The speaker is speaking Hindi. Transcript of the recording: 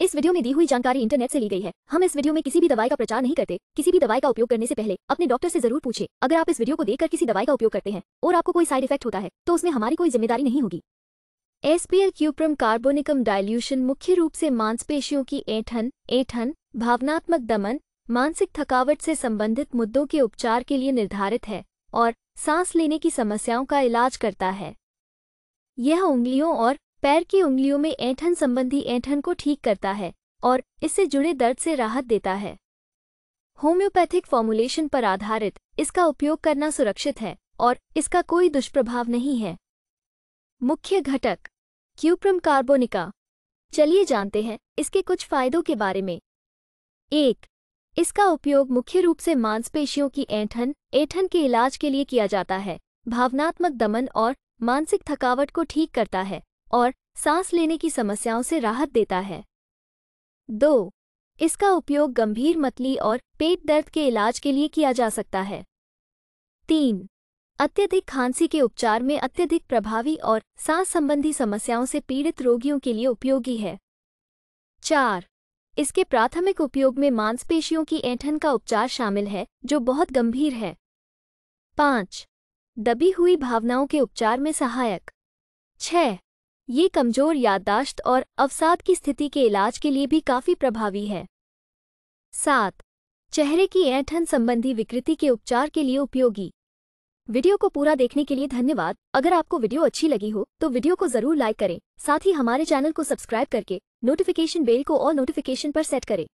इस वीडियो में दी हुई जानकारी इंटरनेट से ली गई है हम इस वीडियो में किसी भी दवाई का प्रचार नहीं करते किसी भी दवाई का उपयोग करने से पहले अपने डॉक्टर से जरूर पूछे अगर आप इस वीडियो को देखकर किसी दवाई का उपयोग करते हैं और आपको कोई साइड इफेक्ट होता है तो उसमें हमारी कोई जिम्मेदारी नहीं होगी एसपीएल क्यूप्रम कार्बोनिकम डायल्यूशन मुख्य रूप से मांसपेशियों की ऐठन ऐठन भावनात्मक दमन मानसिक थकावट से संबंधित मुद्दों के उपचार के लिए निर्धारित है और सांस लेने की समस्याओं का इलाज करता है यह उंगलियों और पैर की उंगलियों में ऐंठन संबंधी ऐंठन को ठीक करता है और इससे जुड़े दर्द से राहत देता है होम्योपैथिक फॉर्मुलेशन पर आधारित इसका उपयोग करना सुरक्षित है और इसका कोई दुष्प्रभाव नहीं है मुख्य घटक क्यूप्रम कार्बोनिका चलिए जानते हैं इसके कुछ फायदों के बारे में एक इसका उपयोग मुख्य रूप से मांसपेशियों की ऐंठन ऐंठन के इलाज के लिए किया जाता है भावनात्मक दमन और मानसिक थकावट को ठीक करता है और सांस लेने की समस्याओं से राहत देता है दो इसका उपयोग गंभीर मतली और पेट दर्द के इलाज के लिए किया जा सकता है तीन अत्यधिक खांसी के उपचार में अत्यधिक प्रभावी और सांस संबंधी समस्याओं से पीड़ित रोगियों के लिए उपयोगी है चार इसके प्राथमिक उपयोग में मांसपेशियों की ऐंठन का उपचार शामिल है जो बहुत गंभीर है पाँच दबी हुई भावनाओं के उपचार में सहायक छः ये कमजोर याददाश्त और अवसाद की स्थिति के इलाज के लिए भी काफ़ी प्रभावी है सात चेहरे की ऐठन संबंधी विकृति के उपचार के लिए उपयोगी वीडियो को पूरा देखने के लिए धन्यवाद अगर आपको वीडियो अच्छी लगी हो तो वीडियो को जरूर लाइक करें साथ ही हमारे चैनल को सब्सक्राइब करके नोटिफिकेशन बेल को और नोटिफिकेशन पर सेट करें